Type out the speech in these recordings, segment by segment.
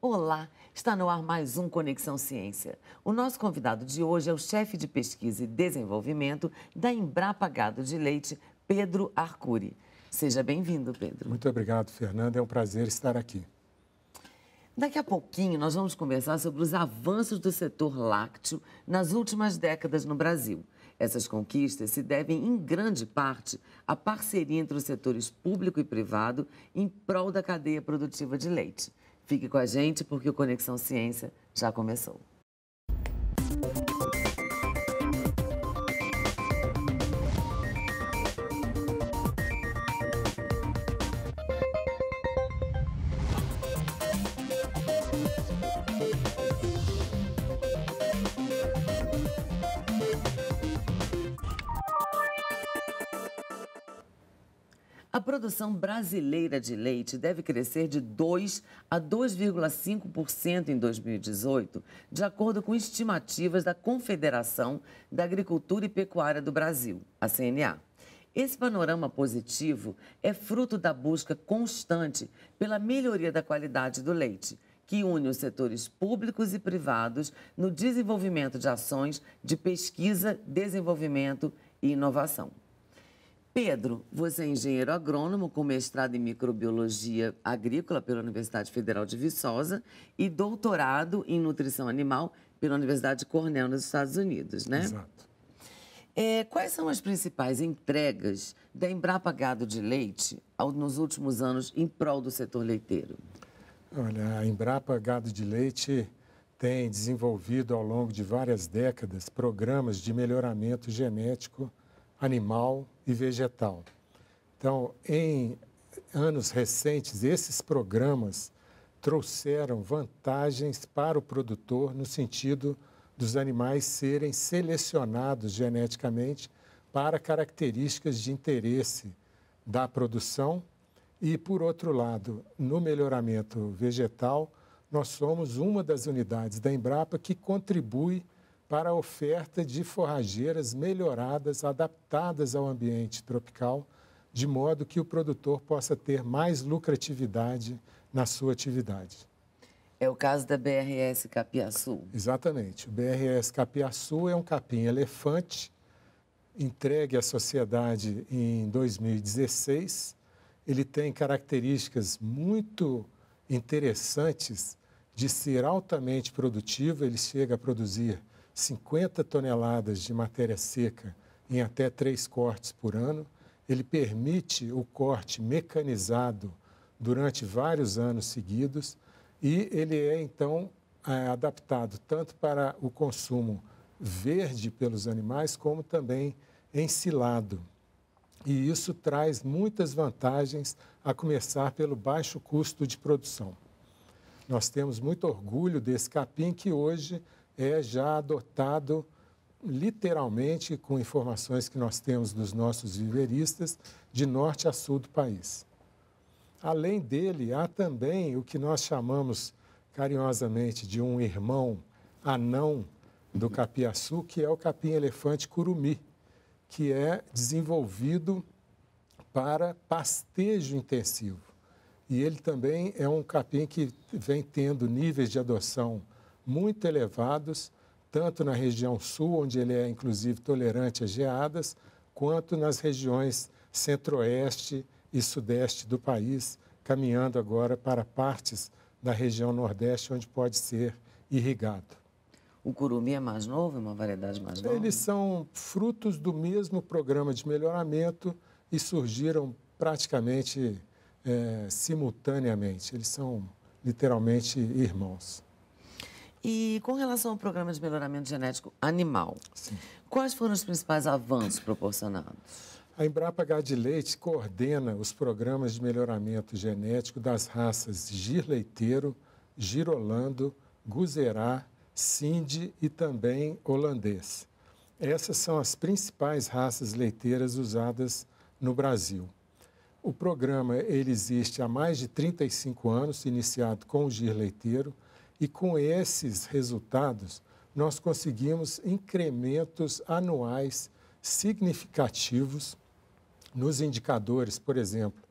Olá, está no ar mais um Conexão Ciência. O nosso convidado de hoje é o chefe de pesquisa e desenvolvimento da Embrapa Gado de Leite, Pedro Arcuri. Seja bem-vindo, Pedro. Muito obrigado, Fernanda. É um prazer estar aqui. Daqui a pouquinho nós vamos conversar sobre os avanços do setor lácteo nas últimas décadas no Brasil. Essas conquistas se devem em grande parte à parceria entre os setores público e privado em prol da cadeia produtiva de leite. Fique com a gente porque o Conexão Ciência já começou. A produção brasileira de leite deve crescer de 2 a 2,5% em 2018, de acordo com estimativas da Confederação da Agricultura e Pecuária do Brasil, a CNA. Esse panorama positivo é fruto da busca constante pela melhoria da qualidade do leite, que une os setores públicos e privados no desenvolvimento de ações de pesquisa, desenvolvimento e inovação. Pedro, você é engenheiro agrônomo com mestrado em microbiologia agrícola pela Universidade Federal de Viçosa e doutorado em nutrição animal pela Universidade Cornell nos Estados Unidos, né? Exato. É, quais são as principais entregas da Embrapa Gado de Leite ao, nos últimos anos em prol do setor leiteiro? Olha, a Embrapa Gado de Leite tem desenvolvido ao longo de várias décadas programas de melhoramento genético animal e vegetal. Então, em anos recentes, esses programas trouxeram vantagens para o produtor no sentido dos animais serem selecionados geneticamente para características de interesse da produção e, por outro lado, no melhoramento vegetal, nós somos uma das unidades da Embrapa que contribui para a oferta de forrageiras melhoradas, adaptadas ao ambiente tropical, de modo que o produtor possa ter mais lucratividade na sua atividade. É o caso da BRS Capiaçu. Exatamente. O BRS Capiaçu é um capim-elefante entregue à sociedade em 2016. Ele tem características muito interessantes de ser altamente produtivo. Ele chega a produzir 50 toneladas de matéria seca em até três cortes por ano. Ele permite o corte mecanizado durante vários anos seguidos e ele é então é, adaptado tanto para o consumo verde pelos animais como também ensilado. E isso traz muitas vantagens, a começar pelo baixo custo de produção. Nós temos muito orgulho desse capim que hoje é já adotado literalmente com informações que nós temos dos nossos viveristas de norte a sul do país. Além dele, há também o que nós chamamos carinhosamente de um irmão anão do capiaçu, que é o capim-elefante curumi, que é desenvolvido para pastejo intensivo. E ele também é um capim que vem tendo níveis de adoção muito elevados, tanto na região sul, onde ele é inclusive tolerante às geadas, quanto nas regiões centro-oeste e sudeste do país, caminhando agora para partes da região nordeste, onde pode ser irrigado. O curumi é mais novo, é uma variedade mais nova? Eles são frutos do mesmo programa de melhoramento e surgiram praticamente é, simultaneamente. Eles são literalmente irmãos. E com relação ao programa de melhoramento genético animal, Sim. quais foram os principais avanços proporcionados? A Embrapa Gado de Leite coordena os programas de melhoramento genético das raças girleiteiro, girolando, guzerá, cindy e também holandês. Essas são as principais raças leiteiras usadas no Brasil. O programa ele existe há mais de 35 anos, iniciado com o girleiteiro, leiteiro, e com esses resultados, nós conseguimos incrementos anuais significativos nos indicadores, por exemplo,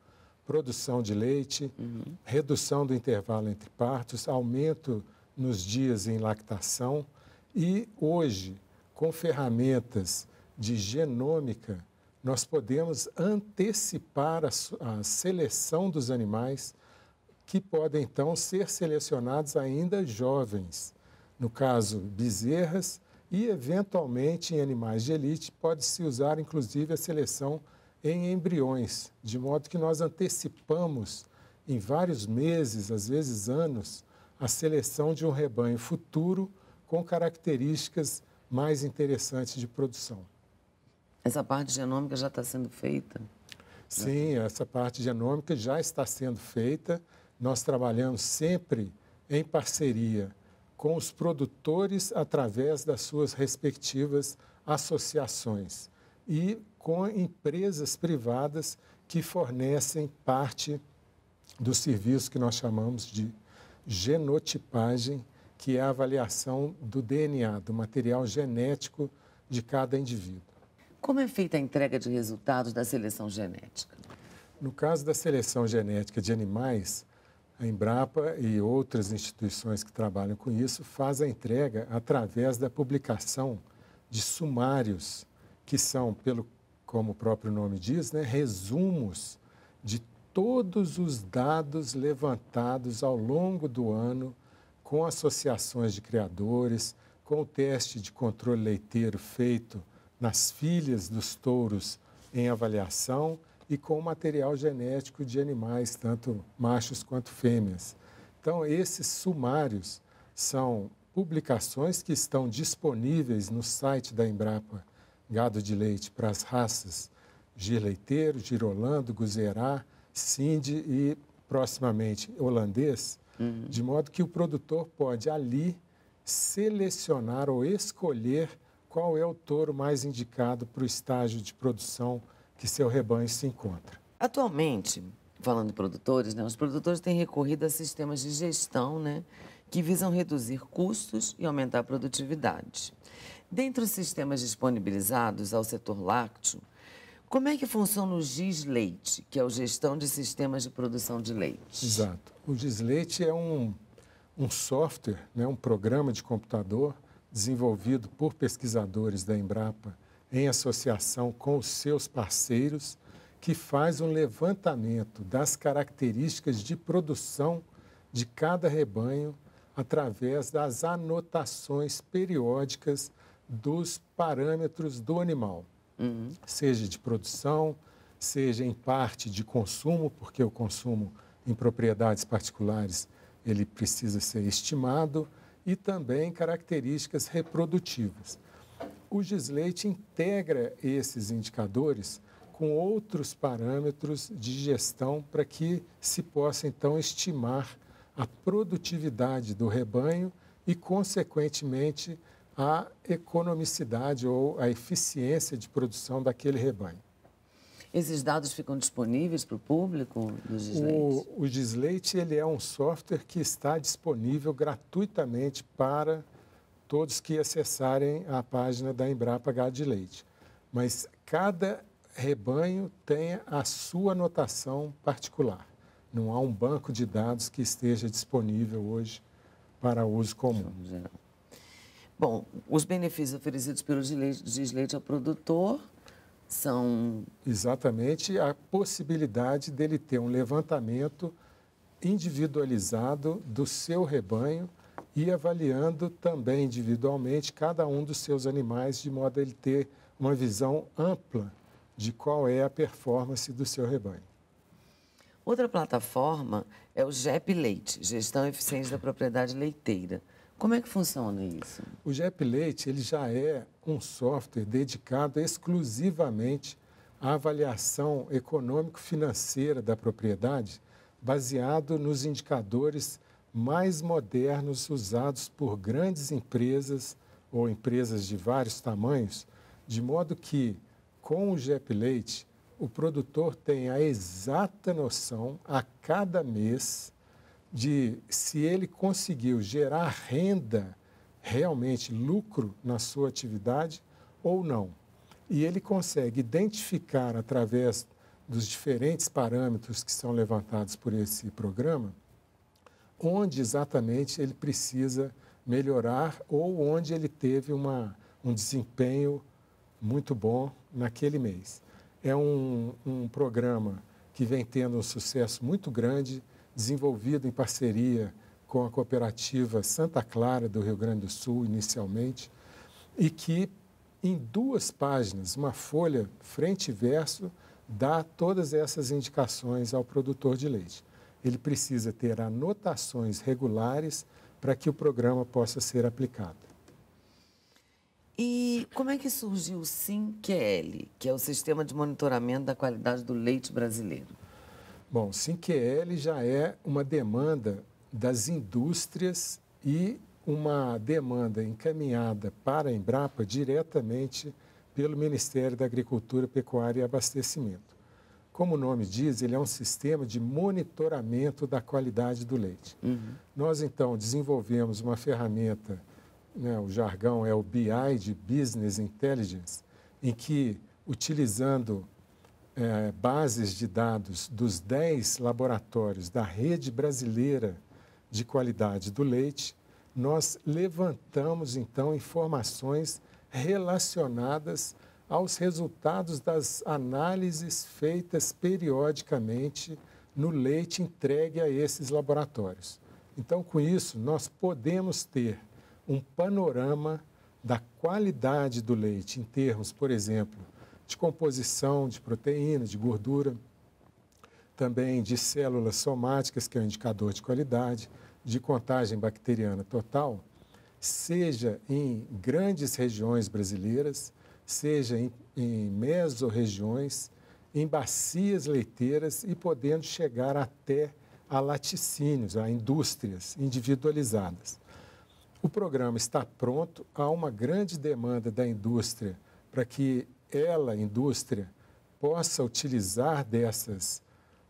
produção de leite, uhum. redução do intervalo entre partos, aumento nos dias em lactação e hoje, com ferramentas de genômica, nós podemos antecipar a, a seleção dos animais que podem então ser selecionados ainda jovens. No caso, bezerras e, eventualmente, em animais de elite, pode-se usar inclusive a seleção em embriões, de modo que nós antecipamos em vários meses, às vezes anos, a seleção de um rebanho futuro com características mais interessantes de produção. Essa parte genômica já está sendo feita? Sim, essa parte genômica já está sendo feita. Nós trabalhamos sempre em parceria com os produtores através das suas respectivas associações e com empresas privadas que fornecem parte do serviço que nós chamamos de genotipagem, que é a avaliação do DNA, do material genético de cada indivíduo. Como é feita a entrega de resultados da seleção genética? No caso da seleção genética de animais, a Embrapa e outras instituições que trabalham com isso fazem a entrega através da publicação de sumários, que são, pelo, como o próprio nome diz, né, resumos de todos os dados levantados ao longo do ano com associações de criadores, com o teste de controle leiteiro feito nas filhas dos touros em avaliação e com material genético de animais, tanto machos quanto fêmeas. Então, esses sumários são publicações que estão disponíveis no site da Embrapa Gado de Leite para as raças girleiteiro, girolando, guzerá, cindy e proximamente holandês, uhum. de modo que o produtor pode ali selecionar ou escolher qual é o touro mais indicado para o estágio de produção que seu rebanho se encontra. Atualmente, falando de produtores, né, os produtores têm recorrido a sistemas de gestão né, que visam reduzir custos e aumentar a produtividade. Dentre os sistemas disponibilizados ao setor lácteo, como é que funciona o GIS Leite, que é o Gestão de Sistemas de Produção de Leite? Exato. O GIS Leite é um, um software, né, um programa de computador desenvolvido por pesquisadores da Embrapa em associação com os seus parceiros, que faz um levantamento das características de produção de cada rebanho através das anotações periódicas dos parâmetros do animal, uhum. seja de produção, seja em parte de consumo, porque o consumo em propriedades particulares ele precisa ser estimado e também características reprodutivas o Gisleite integra esses indicadores com outros parâmetros de gestão para que se possa então estimar a produtividade do rebanho e, consequentemente, a economicidade ou a eficiência de produção daquele rebanho. Esses dados ficam disponíveis para o público do Gislate? O, o Gislate ele é um software que está disponível gratuitamente para todos que acessarem a página da Embrapa Gado de Leite. Mas cada rebanho tem a sua anotação particular. Não há um banco de dados que esteja disponível hoje para uso comum. Bom, os benefícios oferecidos pelo leite ao produtor são. Exatamente, a possibilidade dele ter um levantamento individualizado do seu rebanho e avaliando também individualmente cada um dos seus animais, de modo a ele ter uma visão ampla de qual é a performance do seu rebanho. Outra plataforma é o GEP Leite, Gestão Eficiente da Propriedade Leiteira. Como é que funciona isso? O GEP Leite ele já é um software dedicado exclusivamente à avaliação econômico-financeira da propriedade, baseado nos indicadores mais modernos usados por grandes empresas ou empresas de vários tamanhos, de modo que, com o GEP o produtor tem a exata noção a cada mês de se ele conseguiu gerar renda, realmente lucro na sua atividade ou não. E ele consegue identificar através dos diferentes parâmetros que são levantados por esse programa onde exatamente ele precisa melhorar ou onde ele teve uma, um desempenho muito bom naquele mês. É um, um programa que vem tendo um sucesso muito grande, desenvolvido em parceria com a cooperativa Santa Clara do Rio Grande do Sul, inicialmente, e que em duas páginas, uma folha frente e verso, dá todas essas indicações ao produtor de leite ele precisa ter anotações regulares para que o programa possa ser aplicado. E como é que surgiu o SINQL, que é o Sistema de Monitoramento da Qualidade do Leite Brasileiro? Bom, SINQL já é uma demanda das indústrias e uma demanda encaminhada para a Embrapa diretamente pelo Ministério da Agricultura, Pecuária e Abastecimento. Como o nome diz, ele é um sistema de monitoramento da qualidade do leite. Uhum. Nós, então, desenvolvemos uma ferramenta, né, o jargão é o BI, de Business Intelligence, em que, utilizando é, bases de dados dos 10 laboratórios da rede brasileira de qualidade do leite, nós levantamos, então, informações relacionadas aos resultados das análises feitas periodicamente no leite entregue a esses laboratórios. Então, com isso, nós podemos ter um panorama da qualidade do leite em termos, por exemplo, de composição de proteína, de gordura, também de células somáticas, que é um indicador de qualidade, de contagem bacteriana total, seja em grandes regiões brasileiras, seja em, em mesorregiões, em bacias leiteiras e podendo chegar até a laticínios, a indústrias individualizadas. O programa está pronto, há uma grande demanda da indústria para que ela, indústria, possa utilizar dessas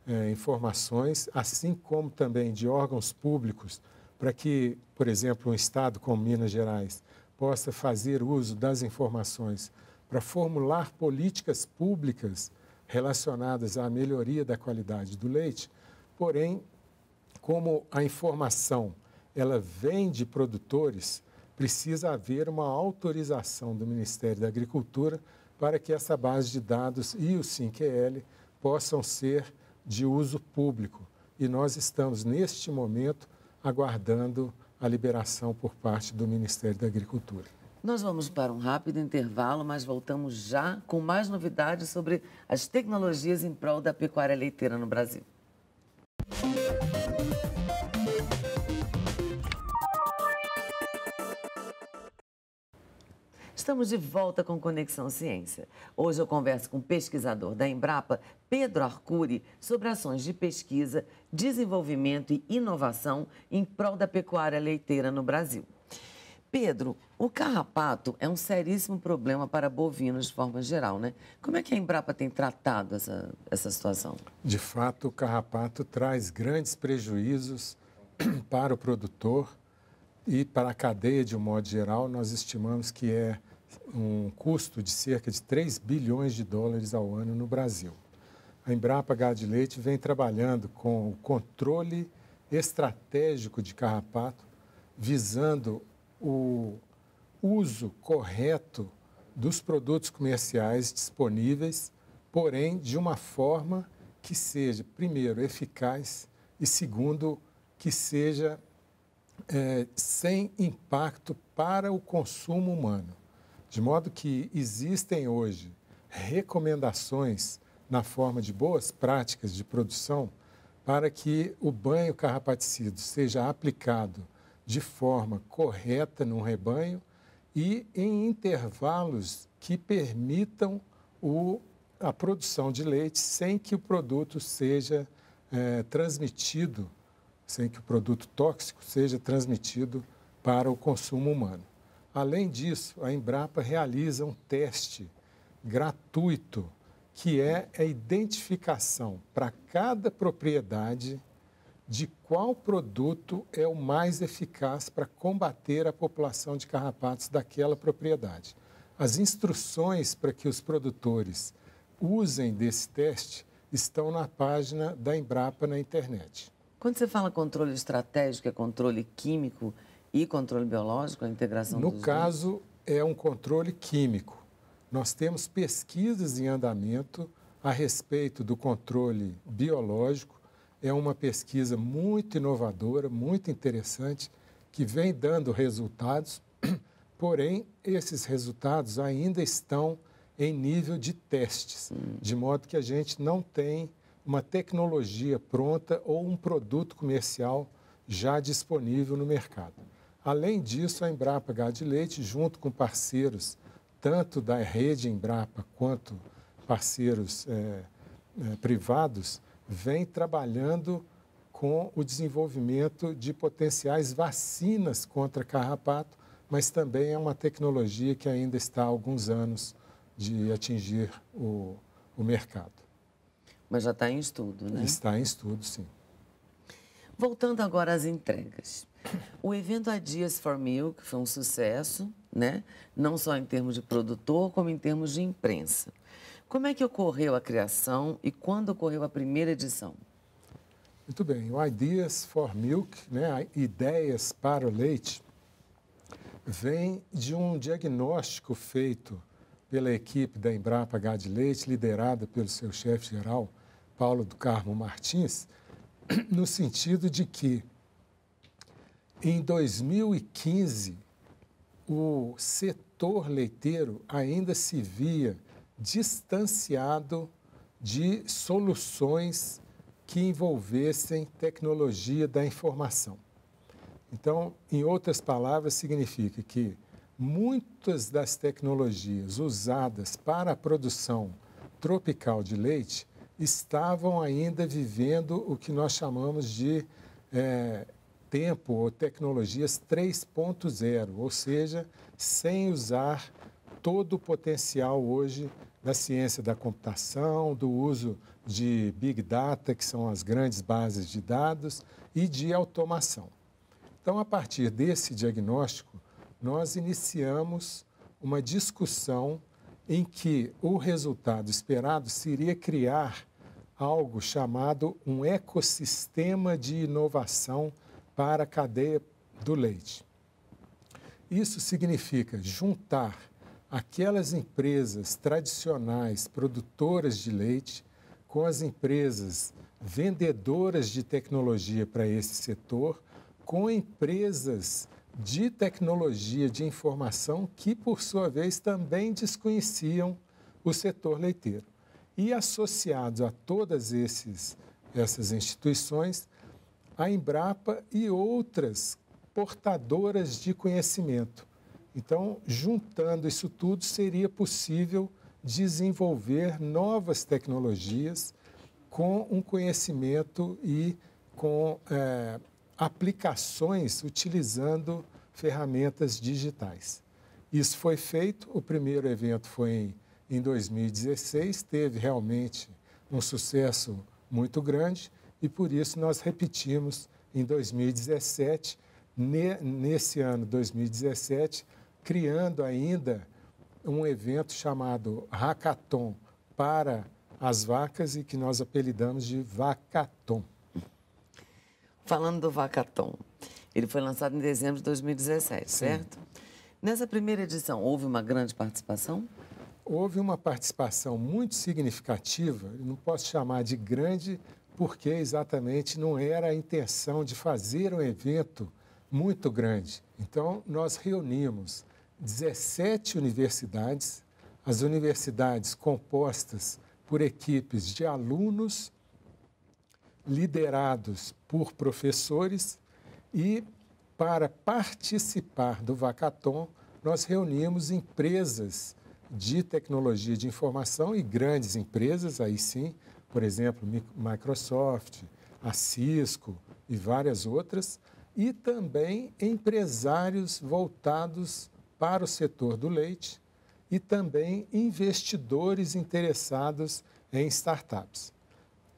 eh, informações, assim como também de órgãos públicos, para que, por exemplo, um Estado como Minas Gerais possa fazer uso das informações para formular políticas públicas relacionadas à melhoria da qualidade do leite, porém, como a informação ela vem de produtores, precisa haver uma autorização do Ministério da Agricultura para que essa base de dados e o SINQL possam ser de uso público. E nós estamos, neste momento, aguardando a liberação por parte do Ministério da Agricultura. Nós vamos para um rápido intervalo, mas voltamos já com mais novidades sobre as tecnologias em prol da pecuária leiteira no Brasil. Estamos de volta com Conexão Ciência. Hoje eu converso com o pesquisador da Embrapa, Pedro Arcuri, sobre ações de pesquisa, desenvolvimento e inovação em prol da pecuária leiteira no Brasil. Pedro, o carrapato é um seríssimo problema para bovinos de forma geral, né? Como é que a Embrapa tem tratado essa, essa situação? De fato, o carrapato traz grandes prejuízos para o produtor e para a cadeia de um modo geral. Nós estimamos que é um custo de cerca de 3 bilhões de dólares ao ano no Brasil. A Embrapa Gado de Leite vem trabalhando com o controle estratégico de carrapato visando o uso correto dos produtos comerciais disponíveis, porém de uma forma que seja, primeiro, eficaz e, segundo, que seja é, sem impacto para o consumo humano. De modo que existem hoje recomendações na forma de boas práticas de produção para que o banho carrapaticido seja aplicado de forma correta no rebanho e em intervalos que permitam o, a produção de leite sem que o produto seja é, transmitido, sem que o produto tóxico seja transmitido para o consumo humano. Além disso, a Embrapa realiza um teste gratuito que é a identificação para cada propriedade de qual produto é o mais eficaz para combater a população de carrapatos daquela propriedade. As instruções para que os produtores usem desse teste estão na página da Embrapa na internet. Quando você fala controle estratégico, é controle químico e controle biológico, a integração No caso, dois? é um controle químico. Nós temos pesquisas em andamento a respeito do controle biológico é uma pesquisa muito inovadora, muito interessante, que vem dando resultados, porém, esses resultados ainda estão em nível de testes, hum. de modo que a gente não tem uma tecnologia pronta ou um produto comercial já disponível no mercado. Além disso, a Embrapa Gado de Leite, junto com parceiros tanto da rede Embrapa quanto parceiros é, é, privados, vem trabalhando com o desenvolvimento de potenciais vacinas contra carrapato, mas também é uma tecnologia que ainda está há alguns anos de atingir o, o mercado. Mas já está em estudo, né? Está em estudo, sim. Voltando agora às entregas. O evento A Dias for Milk foi um sucesso, né? não só em termos de produtor, como em termos de imprensa. Como é que ocorreu a criação e quando ocorreu a primeira edição? Muito bem, o Ideas for Milk, né, Ideias para o Leite, vem de um diagnóstico feito pela equipe da Embrapa Gado de Leite, liderada pelo seu chefe geral, Paulo do Carmo Martins, no sentido de que em 2015 o setor leiteiro ainda se via distanciado de soluções que envolvessem tecnologia da informação. Então, em outras palavras, significa que muitas das tecnologias usadas para a produção tropical de leite estavam ainda vivendo o que nós chamamos de é, tempo ou tecnologias 3.0, ou seja, sem usar todo o potencial hoje da ciência da computação, do uso de Big Data, que são as grandes bases de dados, e de automação. Então, a partir desse diagnóstico, nós iniciamos uma discussão em que o resultado esperado seria criar algo chamado um ecossistema de inovação para a cadeia do leite. Isso significa juntar aquelas empresas tradicionais produtoras de leite com as empresas vendedoras de tecnologia para esse setor, com empresas de tecnologia de informação que, por sua vez, também desconheciam o setor leiteiro. E associados a todas esses, essas instituições, a Embrapa e outras portadoras de conhecimento, então, juntando isso tudo, seria possível desenvolver novas tecnologias com um conhecimento e com é, aplicações utilizando ferramentas digitais. Isso foi feito, o primeiro evento foi em, em 2016, teve realmente um sucesso muito grande e por isso nós repetimos em 2017. Ne, nesse ano 2017, criando ainda um evento chamado Hackathon para as vacas e que nós apelidamos de Vacaton. Falando do Vacaton, ele foi lançado em dezembro de 2017, Sim. certo? Nessa primeira edição, houve uma grande participação? Houve uma participação muito significativa, não posso chamar de grande, porque exatamente não era a intenção de fazer um evento muito grande. Então, nós reunimos 17 universidades, as universidades compostas por equipes de alunos liderados por professores e para participar do Vacaton, nós reunimos empresas de tecnologia de informação e grandes empresas, aí sim, por exemplo, Microsoft, a Cisco e várias outras, e também empresários voltados para o setor do leite e também investidores interessados em startups.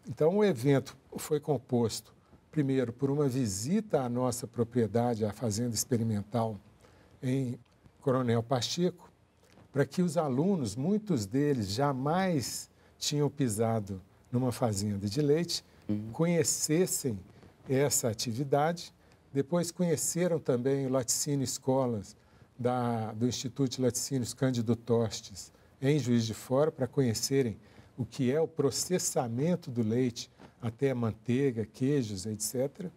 Então, o evento foi composto, primeiro, por uma visita à nossa propriedade, à Fazenda Experimental, em Coronel Pacheco, para que os alunos, muitos deles jamais tinham pisado numa fazenda de leite, uhum. conhecessem essa atividade. Depois conheceram também o Laticínio Escolas, da, do Instituto de Laticínios Cândido Tostes em Juiz de Fora para conhecerem o que é o processamento do leite até a manteiga, queijos, etc.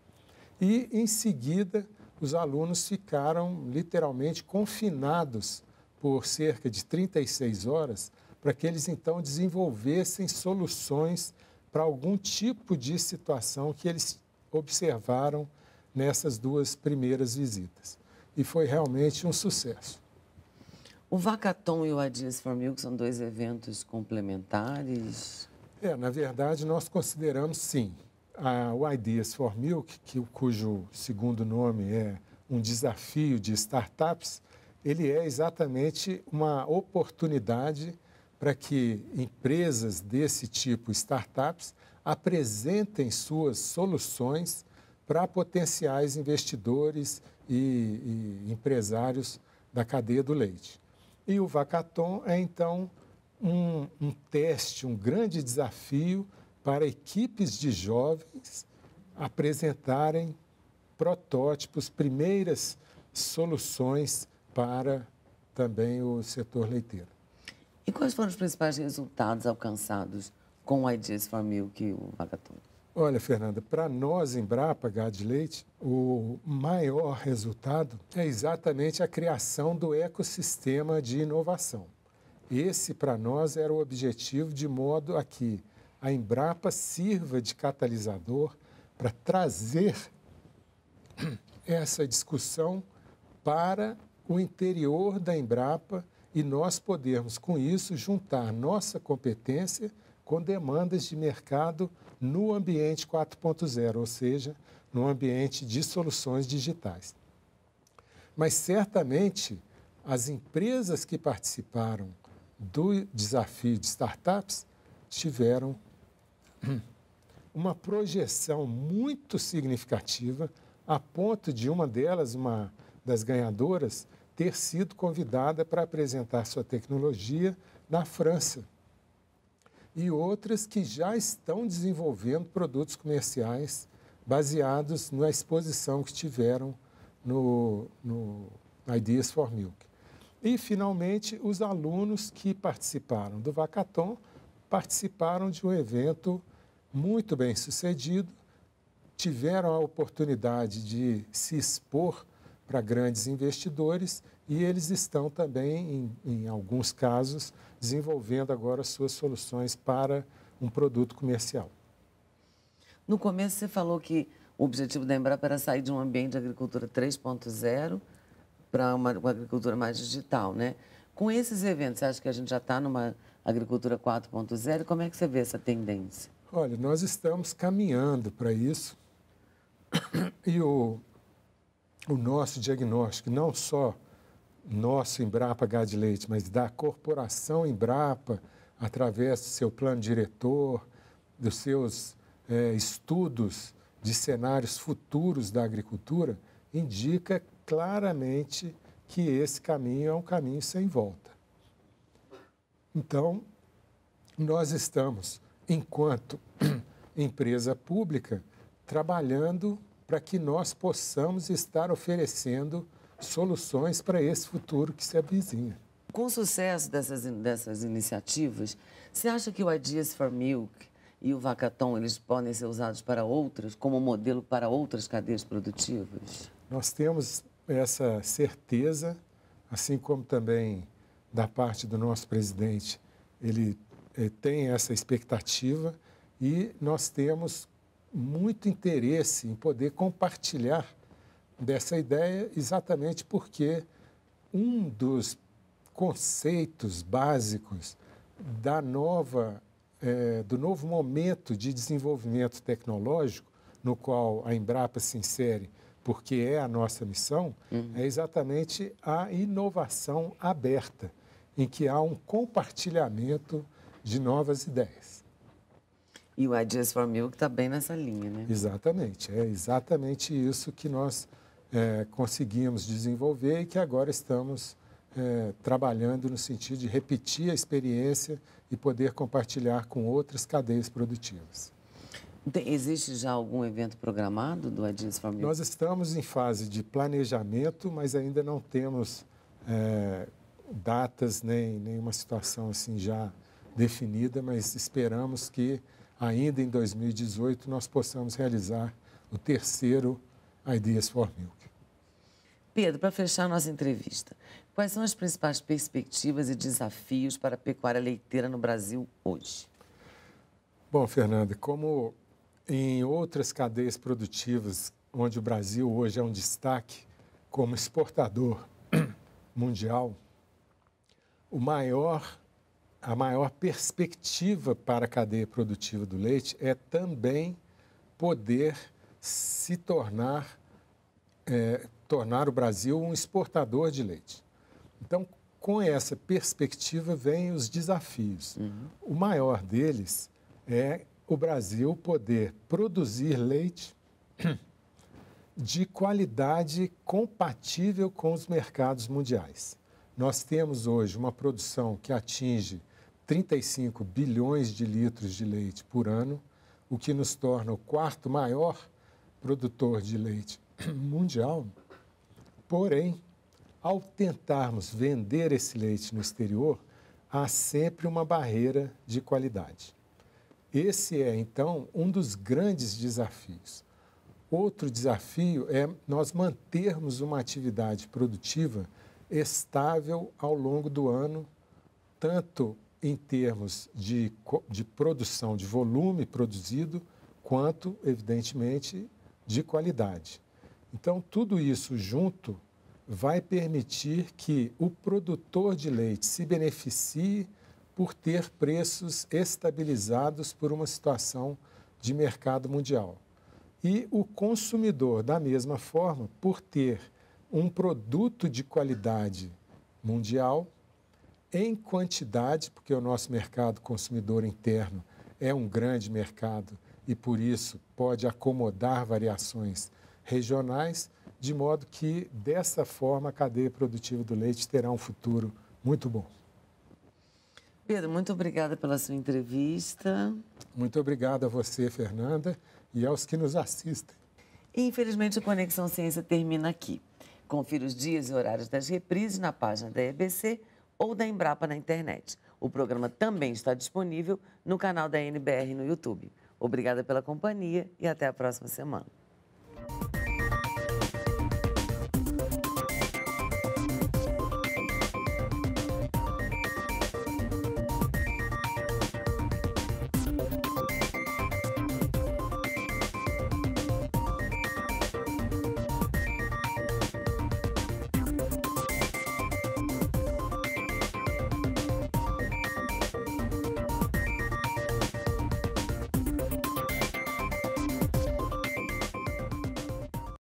E, em seguida, os alunos ficaram literalmente confinados por cerca de 36 horas para que eles então desenvolvessem soluções para algum tipo de situação que eles observaram nessas duas primeiras visitas e foi realmente um sucesso. O Vacaton e o Ideas for Milk são dois eventos complementares? É, na verdade, nós consideramos sim. A, o Ideas for Milk, que, cujo segundo nome é um desafio de startups, ele é exatamente uma oportunidade para que empresas desse tipo, startups, apresentem suas soluções para potenciais investidores e, e empresários da cadeia do leite. E o Vacaton é então um, um teste, um grande desafio para equipes de jovens apresentarem protótipos, primeiras soluções para também o setor leiteiro. E quais foram os principais resultados alcançados com o Ideas for Milk e o Vacaton? Olha, Fernanda, para nós, Embrapa, Gado de Leite, o maior resultado é exatamente a criação do ecossistema de inovação. Esse, para nós, era o objetivo, de modo a que a Embrapa sirva de catalisador para trazer essa discussão para o interior da Embrapa e nós podermos, com isso, juntar nossa competência com demandas de mercado no ambiente 4.0, ou seja, no ambiente de soluções digitais. Mas certamente as empresas que participaram do desafio de startups tiveram uma projeção muito significativa, a ponto de uma delas, uma das ganhadoras, ter sido convidada para apresentar sua tecnologia na França, e outras que já estão desenvolvendo produtos comerciais baseados na exposição que tiveram no, no Ideas for Milk. E, finalmente, os alunos que participaram do Vacaton participaram de um evento muito bem sucedido, tiveram a oportunidade de se expor para grandes investidores e eles estão também, em, em, alguns casos, desenvolvendo agora suas soluções para um produto comercial. No começo, você falou que o objetivo da Embrapa era sair de um ambiente de agricultura 3.0 para uma, uma, agricultura mais digital, né? Com esses eventos, você acha que a gente já está numa agricultura 4.0. Como é que você vê essa tendência? Olha, nós estamos caminhando para isso. E o, o nosso diagnóstico, não só nosso Embrapa Gás de Leite, mas da corporação Embrapa, através do seu plano diretor, dos seus é, estudos de cenários futuros da agricultura, indica claramente que esse caminho é um caminho sem volta. Então, nós estamos, enquanto empresa pública, trabalhando para que nós possamos estar oferecendo soluções para esse futuro que se avizinha. Com o sucesso dessas, dessas iniciativas, você acha que o Ideas for Milk e o Vacaton eles podem ser usados para outras, como modelo para outras cadeias produtivas? Nós temos essa certeza, assim como também da parte do nosso presidente, ele eh, tem essa expectativa e nós temos muito interesse em poder compartilhar dessa ideia, exatamente porque um dos conceitos básicos da nova, é, do novo momento de desenvolvimento tecnológico, no qual a Embrapa se insere, porque é a nossa missão, uhum. é exatamente a inovação aberta, em que há um compartilhamento de novas ideias. E o Ideas for Milk está bem nessa linha, né? Exatamente, é exatamente isso que nós é, conseguimos desenvolver e que agora estamos é, trabalhando no sentido de repetir a experiência e poder compartilhar com outras cadeias produtivas. Tem, existe já algum evento programado do Ideas for Milk? Nós estamos em fase de planejamento, mas ainda não temos é, datas nem nenhuma situação assim já definida, mas esperamos que ainda em 2018 nós possamos realizar o terceiro Ideas for Milk. Pedro, para fechar nossa entrevista, quais são as principais perspectivas e desafios para a pecuária leiteira no Brasil hoje? Bom, Fernanda, como em outras cadeias produtivas onde o Brasil hoje é um destaque como exportador mundial, o maior a maior perspectiva para a cadeia produtiva do leite é também poder se tornar, é, tornar o Brasil um exportador de leite. Então, com essa perspectiva vêm os desafios. Uhum. O maior deles é o Brasil poder produzir leite de qualidade compatível com os mercados mundiais. Nós temos hoje uma produção que atinge 35 bilhões de litros de leite por ano, o que nos torna o quarto maior produtor de leite mundial. Porém, ao tentarmos vender esse leite no exterior, há sempre uma barreira de qualidade. Esse é, então, um dos grandes desafios. Outro desafio é nós mantermos uma atividade produtiva estável ao longo do ano, tanto em termos de, de produção, de volume produzido, quanto, evidentemente, de qualidade. Então, tudo isso junto vai permitir que o produtor de leite se beneficie por ter preços estabilizados por uma situação de mercado mundial. E o consumidor, da mesma forma, por ter um produto de qualidade mundial, em quantidade, porque o nosso mercado consumidor interno é um grande mercado e por isso pode acomodar variações regionais, de modo que dessa forma a cadeia produtiva do leite terá um futuro muito bom. Pedro, muito obrigada pela sua entrevista. Muito obrigado a você, Fernanda, e aos que nos assistem. Infelizmente, o Conexão Ciência termina aqui. Confira os dias e horários das reprises na página da EBC ou da Embrapa na internet. O programa também está disponível no canal da NBR no YouTube. Obrigada pela companhia e até a próxima semana.